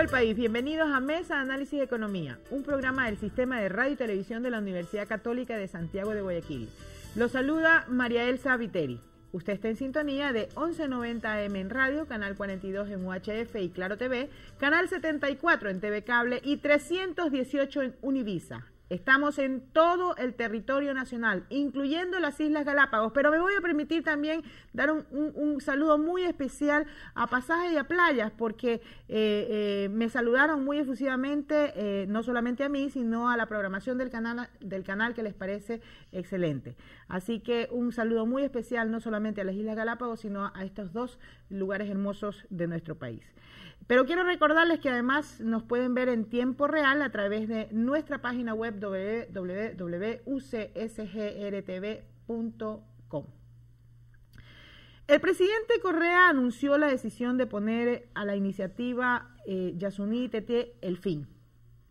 el país. Bienvenidos a Mesa Análisis de Economía, un programa del sistema de radio y televisión de la Universidad Católica de Santiago de Guayaquil. Los saluda María Elsa Viteri. Usted está en sintonía de 1190 AM en radio, canal 42 en UHF y Claro TV, canal 74 en TV Cable y 318 en Univisa. Estamos en todo el territorio nacional, incluyendo las Islas Galápagos. Pero me voy a permitir también dar un, saludo muy especial a Pasaje y a Playas, porque eh, eh, me saludaron muy efusivamente, eh, no solamente a mí, sino a la programación del canal que les parece excelente. Así que un saludo muy especial no solamente a las Islas Galápagos, sino a estos dos lugares hermosos de nuestro país. Pero quiero recordarles que además nos pueden ver en tiempo real a través de nuestra página web www.ucsgrtv.com. El presidente Correa anunció la decisión de poner a la iniciativa eh, Yasuní TT el fin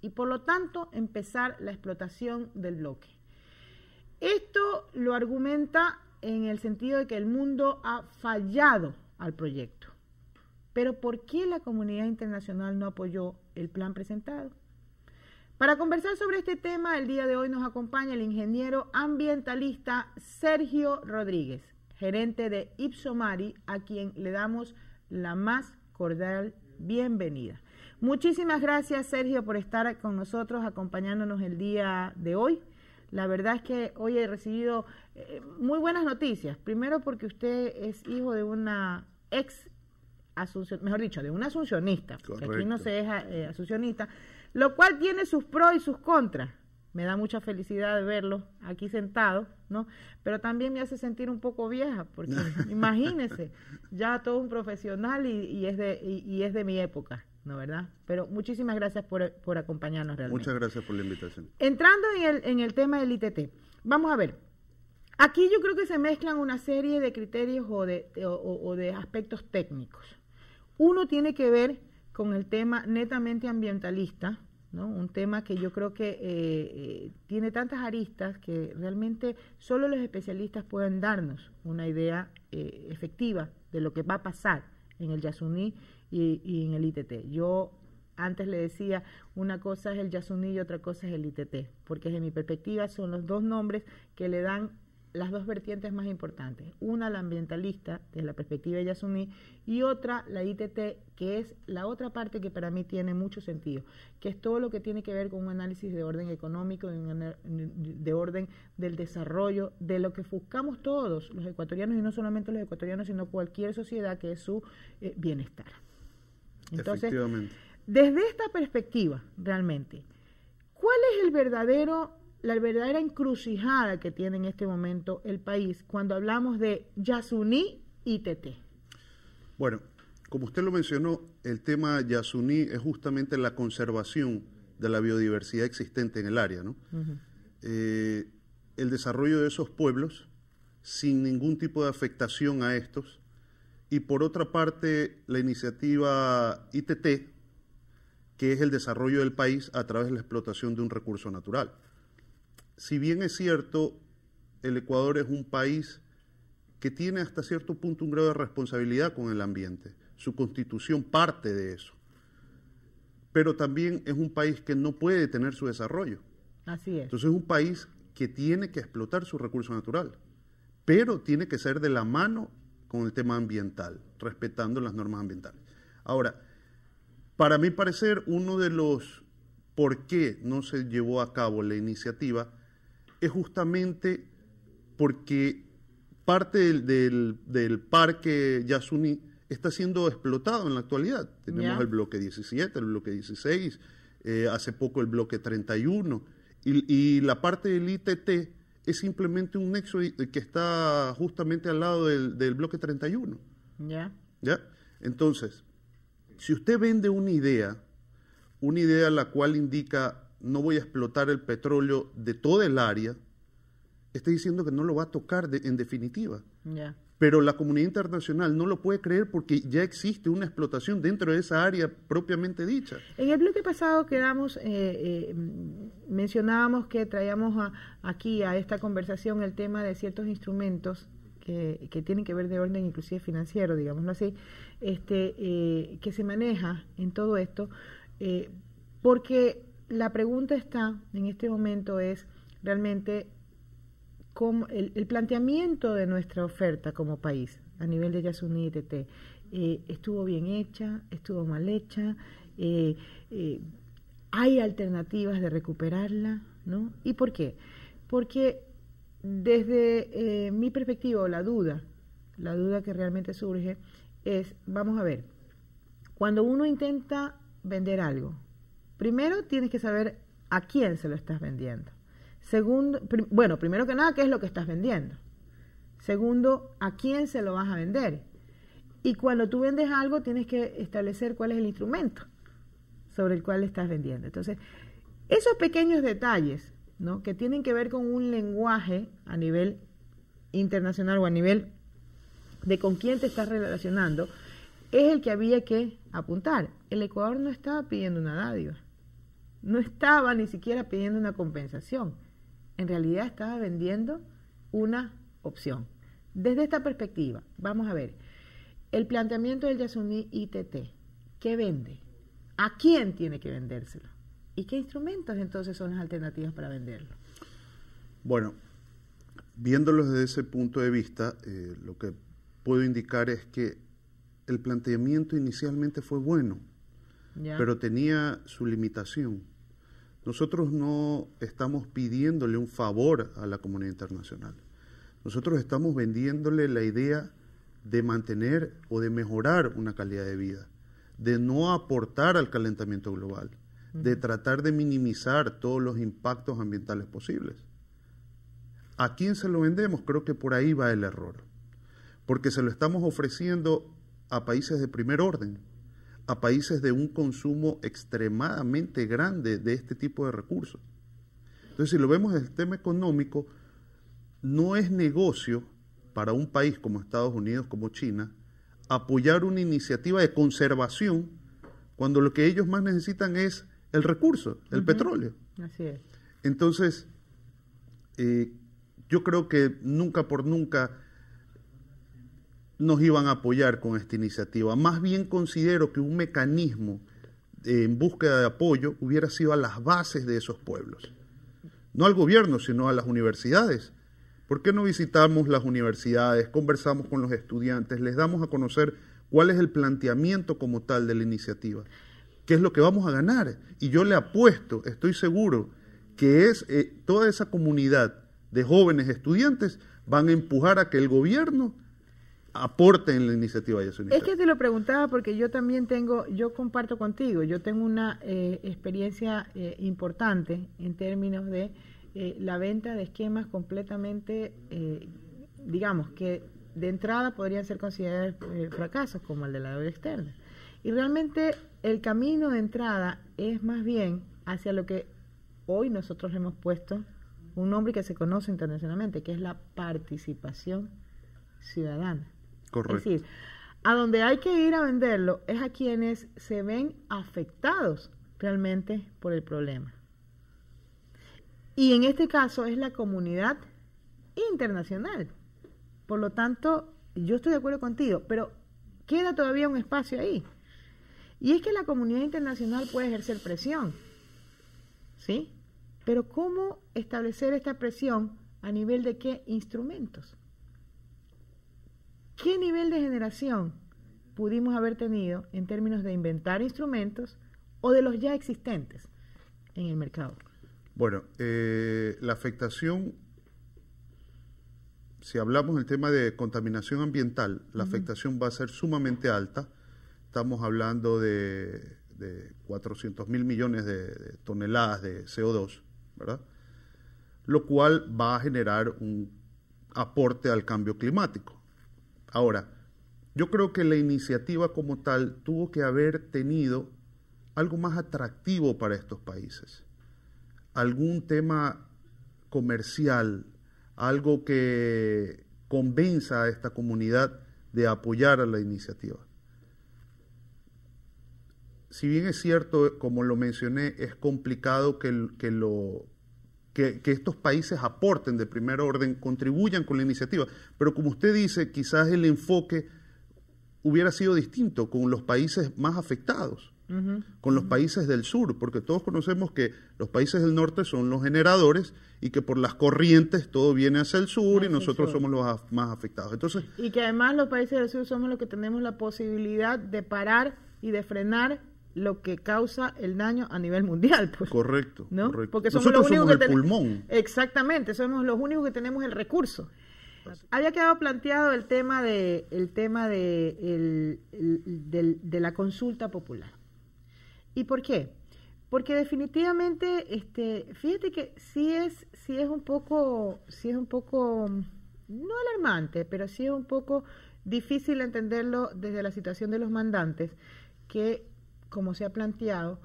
y por lo tanto empezar la explotación del bloque. Esto lo argumenta en el sentido de que el mundo ha fallado al proyecto. Pero ¿por qué la comunidad internacional no apoyó el plan presentado? Para conversar sobre este tema, el día de hoy nos acompaña el ingeniero ambientalista Sergio Rodríguez, gerente de Ipsomari, a quien le damos la más cordial bienvenida. Muchísimas gracias, Sergio, por estar con nosotros, acompañándonos el día de hoy. La verdad es que hoy he recibido eh, muy buenas noticias. Primero porque usted es hijo de una ex mejor dicho, de un asuncionista, aquí no se deja eh, asuncionista, lo cual tiene sus pros y sus contras. Me da mucha felicidad verlo aquí sentado, ¿no? Pero también me hace sentir un poco vieja, porque imagínese, ya todo un profesional y, es de, y, es de mi época, ¿no verdad? Pero muchísimas gracias por, por acompañarnos realmente. Muchas gracias por la invitación. Entrando en el, en el tema del ITT, vamos a ver, Aquí yo creo que se mezclan una serie de criterios o de, o de aspectos técnicos, uno tiene que ver con el tema netamente ambientalista, ¿no? un tema que yo creo que eh, eh, tiene tantas aristas que realmente solo los especialistas pueden darnos una idea eh, efectiva de lo que va a pasar en el Yasuní y, y, en el ITT. Yo antes le decía, una cosa es el Yasuní y otra cosa es el ITT, porque desde mi perspectiva son los dos nombres que le dan las dos vertientes más importantes. Una, la ambientalista, desde la perspectiva de Yasuní, y otra, la ITT, que es la otra parte que para mí tiene mucho sentido, que es todo lo que tiene que ver con un análisis de orden económico, de orden del desarrollo, de lo que buscamos todos, los ecuatorianos, y no solamente los ecuatorianos, sino cualquier sociedad, que es su eh, bienestar. Entonces, desde esta perspectiva, realmente, ¿cuál es el verdadero la verdadera encrucijada que tiene en este momento el país cuando hablamos de Yasuní y Bueno, como usted lo mencionó, el tema Yasuní es justamente la conservación de la biodiversidad existente en el área, ¿no? Eh, el desarrollo de esos pueblos sin ningún tipo de afectación a estos. Y por otra parte, la iniciativa ITT, que es el desarrollo del país a través de la explotación de un recurso natural si bien es cierto, el Ecuador es un país que tiene hasta cierto punto un grado de responsabilidad con el ambiente. Su constitución parte de eso. Pero también es un país que no puede tener su desarrollo. Así es. Entonces es un país que tiene que explotar su recurso natural, pero tiene que ser de la mano con el tema ambiental, respetando las normas ambientales. Ahora, para mi parecer, uno de los por qué no se llevó a cabo la iniciativa es justamente porque parte del, parque Yasuni está siendo explotado en la actualidad. Tenemos el bloque 17, el bloque 16, eh, hace poco el bloque 31, y, la parte del ITT es simplemente un nexo que está justamente al lado del, bloque 31. Ya. ¿Ya? Entonces, si usted vende una idea, una idea la cual indica no voy a explotar el petróleo de toda el área, está diciendo que no lo va a tocar en definitiva. Pero la comunidad internacional no lo puede creer porque ya existe una explotación dentro de esa área propiamente dicha. En el bloque pasado quedamos, eh, eh, mencionábamos que traíamos aquí a esta conversación el tema de ciertos instrumentos que, tienen que ver de orden inclusive financiero, digámoslo así, este, eh, que se maneja en todo esto, porque la pregunta está en este momento es realmente cómo, el, planteamiento de nuestra oferta como país a nivel de Yasuní y TT. Eh, ¿Estuvo bien hecha? ¿Estuvo mal hecha? Eh, eh, ¿Hay alternativas de recuperarla? ¿no? ¿Y por qué? Porque desde mi perspectiva, la duda, la duda que realmente surge es, vamos a ver, cuando uno intenta vender algo, Primero, tienes que saber a quién se lo estás vendiendo. Segundo, bueno, primero que nada, ¿qué es lo que estás vendiendo? Segundo, ¿a quién se lo vas a vender? Y cuando tú vendes algo, tienes que establecer cuál es el instrumento sobre el cual estás vendiendo. Entonces, esos pequeños detalles, ¿no? Que tienen que ver con un lenguaje a nivel internacional o a nivel de con quién te estás relacionando, es el que había que apuntar. El Ecuador no estaba pidiendo nada, dádiva. No estaba ni siquiera pidiendo una compensación. En realidad estaba vendiendo una opción. Desde esta perspectiva, vamos a ver, el planteamiento del Yasuní ITT, ¿qué vende? ¿A quién tiene que vendérselo? ¿Y qué instrumentos entonces son las alternativas para venderlo? Bueno, viéndolo desde ese punto de vista, eh, lo que puedo indicar es que el planteamiento inicialmente fue bueno, pero tenía su limitación. Nosotros no estamos pidiéndole un favor a la comunidad internacional. Nosotros estamos vendiéndole la idea de mantener o de mejorar una calidad de vida, de no aportar al calentamiento global, de tratar de minimizar todos los impactos ambientales posibles. ¿A quién se lo vendemos? Creo que por ahí va el error, porque se lo estamos ofreciendo a países de primer orden, a países de un consumo extremadamente grande de este tipo de recursos. Entonces, si lo vemos desde el tema económico, no es negocio para un país como Estados Unidos, como China, apoyar una iniciativa de conservación cuando lo que ellos más necesitan es el recurso, el petróleo. Así es. Entonces, eh, yo creo que nunca por nunca nos iban a apoyar con esta iniciativa. Más bien considero que un mecanismo eh, en búsqueda de apoyo hubiera sido a las bases de esos pueblos. No al gobierno, sino a las universidades. ¿Por qué no visitamos las universidades, conversamos con los estudiantes, les damos a conocer cuál es el planteamiento como tal de la iniciativa? ¿Qué es lo que vamos a ganar? Y yo le apuesto, estoy seguro, que es eh, toda esa comunidad de jóvenes estudiantes van a empujar a que el gobierno aporte en la iniciativa Es que te lo preguntaba porque yo también tengo, yo comparto contigo, yo tengo una eh, experiencia eh, importante en términos de eh, la venta de esquemas completamente, digamos, que de entrada podrían ser considerados fracasos, como el de la deuda externa. Y realmente el camino de entrada es más bien hacia lo que hoy nosotros hemos puesto un nombre que se conoce internacionalmente, que es la participación ciudadana. Es decir, a donde hay que ir a venderlo es a quienes se ven afectados realmente por el problema. Y en este caso es la comunidad internacional. Por lo tanto, yo estoy de acuerdo contigo, pero queda todavía un espacio ahí. Y es que la comunidad internacional puede ejercer presión. ¿Sí? Pero ¿cómo establecer esta presión a nivel de qué instrumentos? ¿Qué nivel de generación pudimos haber tenido en términos de inventar instrumentos o de los ya existentes en el mercado? Bueno, eh, la afectación, si hablamos del tema de contaminación ambiental, la afectación va a ser sumamente alta. Estamos hablando de, 400 mil millones de, de, toneladas de CO2, ¿verdad? Lo cual va a generar un aporte al cambio climático. Ahora, yo creo que la iniciativa como tal tuvo que haber tenido algo más atractivo para estos países, algún tema comercial, algo que convenza a esta comunidad de apoyar a la iniciativa. Si bien es cierto, como lo mencioné, es complicado que, lo, que, estos países aporten de primer orden, contribuyan con la iniciativa. Pero como usted dice, quizás el enfoque hubiera sido distinto con los países más afectados, con los países del sur, porque todos conocemos que los países del norte son los generadores y que por las corrientes todo viene hacia el sur y nosotros somos los más afectados. Entonces, y que además los países del sur somos los que tenemos la posibilidad de parar y de frenar lo que causa el daño a nivel mundial. Pues, correcto, Porque somos los únicos que el pulmón. Exactamente, somos los únicos que tenemos el recurso. Había quedado planteado el tema de, el tema de, el, del, de la consulta popular. ¿Y por qué? Porque definitivamente, este, fíjate que sí es, sí es un poco, sí es un poco, no alarmante, pero sí es un poco difícil entenderlo desde la situación de los mandantes, que como se ha planteado,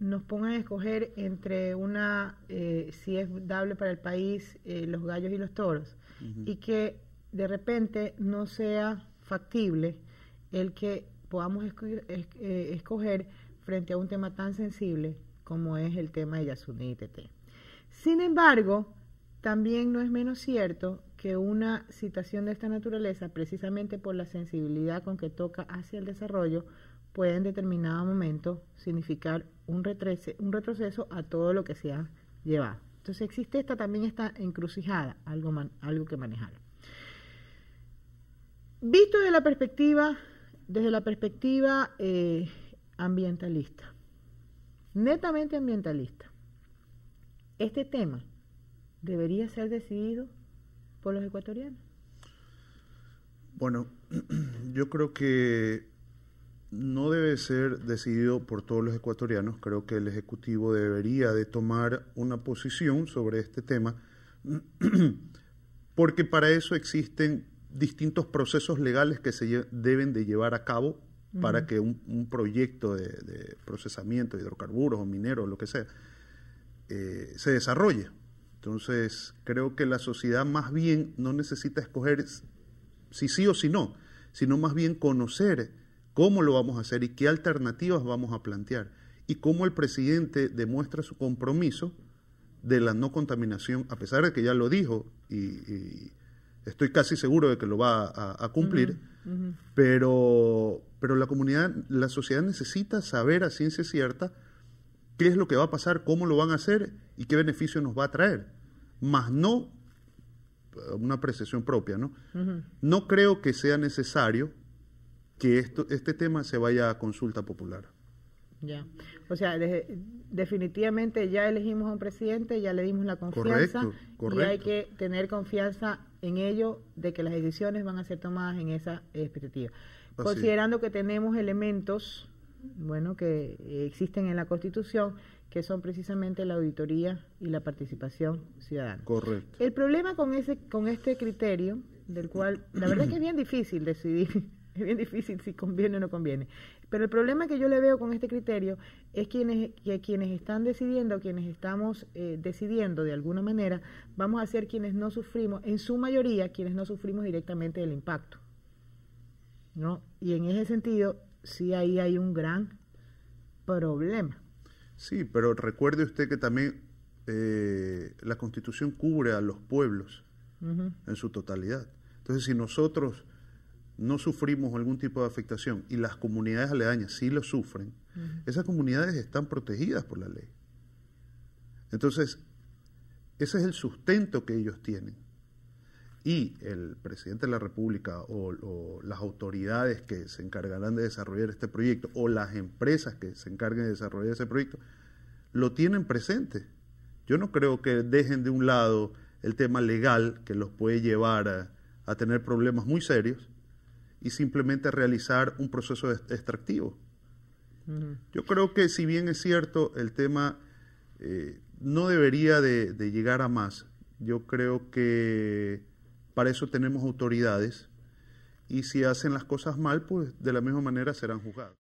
nos pongan a escoger entre una, eh, si es dable para el país, eh, los gallos y los toros, y que de repente no sea factible el que podamos eh, escoger, frente a un tema tan sensible como es el tema de Yasuní y Sin embargo, también no es menos cierto que una citación de esta naturaleza, precisamente por la sensibilidad con que toca hacia el desarrollo, puede en determinado momento significar un, un retroceso a todo lo que se ha llevado. Entonces existe esta también esta encrucijada, algo, algo que manejar. Visto desde la perspectiva, desde la perspectiva eh, ambientalista, netamente ambientalista, este tema debería ser decidido por los ecuatorianos. Bueno, yo creo que no debe ser decidido por todos los ecuatorianos. Creo que el Ejecutivo debería de tomar una posición sobre este tema, porque para eso existen distintos procesos legales que se deben de llevar a cabo para que un, proyecto de, procesamiento de hidrocarburos o mineros, lo que sea, eh, se desarrolle. Entonces, creo que la sociedad más bien no necesita escoger si sí o si no, sino más bien conocer cómo lo vamos a hacer y qué alternativas vamos a plantear y cómo el presidente demuestra su compromiso de la no contaminación, a pesar de que ya lo dijo y, estoy casi seguro de que lo va a, cumplir, Pero, pero la comunidad, la sociedad necesita saber a ciencia cierta qué es lo que va a pasar, cómo lo van a hacer y qué beneficio nos va a traer, más no eh, una apreciación propia, ¿no? No creo que sea necesario que esto, este tema se vaya a consulta popular. Ya. O sea, definitivamente ya elegimos a un presidente, ya le dimos la confianza y hay que tener confianza en ello de que las decisiones van a ser tomadas en esa expectativa. Considerando que tenemos elementos, bueno, que existen en la Constitución, que son precisamente la auditoría y la participación ciudadana. Correcto. El problema con ese con este criterio, del cual la verdad es que es bien difícil decidir es bien difícil si conviene o no conviene. Pero el problema que yo le veo con este criterio es quienes, que quienes están decidiendo, quienes estamos eh, decidiendo de alguna manera, vamos a ser quienes no sufrimos, en su mayoría, quienes no sufrimos directamente del impacto. ¿no? Y en ese sentido, sí ahí hay un gran problema. Sí, pero recuerde usted que también eh, la constitución cubre a los pueblos en su totalidad. Entonces, si nosotros no sufrimos algún tipo de afectación y las comunidades aledañas sí lo sufren, esas comunidades están protegidas por la ley. Entonces, ese es el sustento que ellos tienen. Y el presidente de la República o, las autoridades que se encargarán de desarrollar este proyecto o las empresas que se encarguen de desarrollar ese proyecto lo tienen presente. Yo no creo que dejen de un lado el tema legal que los puede llevar a tener problemas muy serios y simplemente realizar un proceso extractivo. Yo creo que si bien es cierto, el tema eh, no debería de, de, llegar a más. Yo creo que para eso tenemos autoridades y si hacen las cosas mal, pues de la misma manera serán juzgados.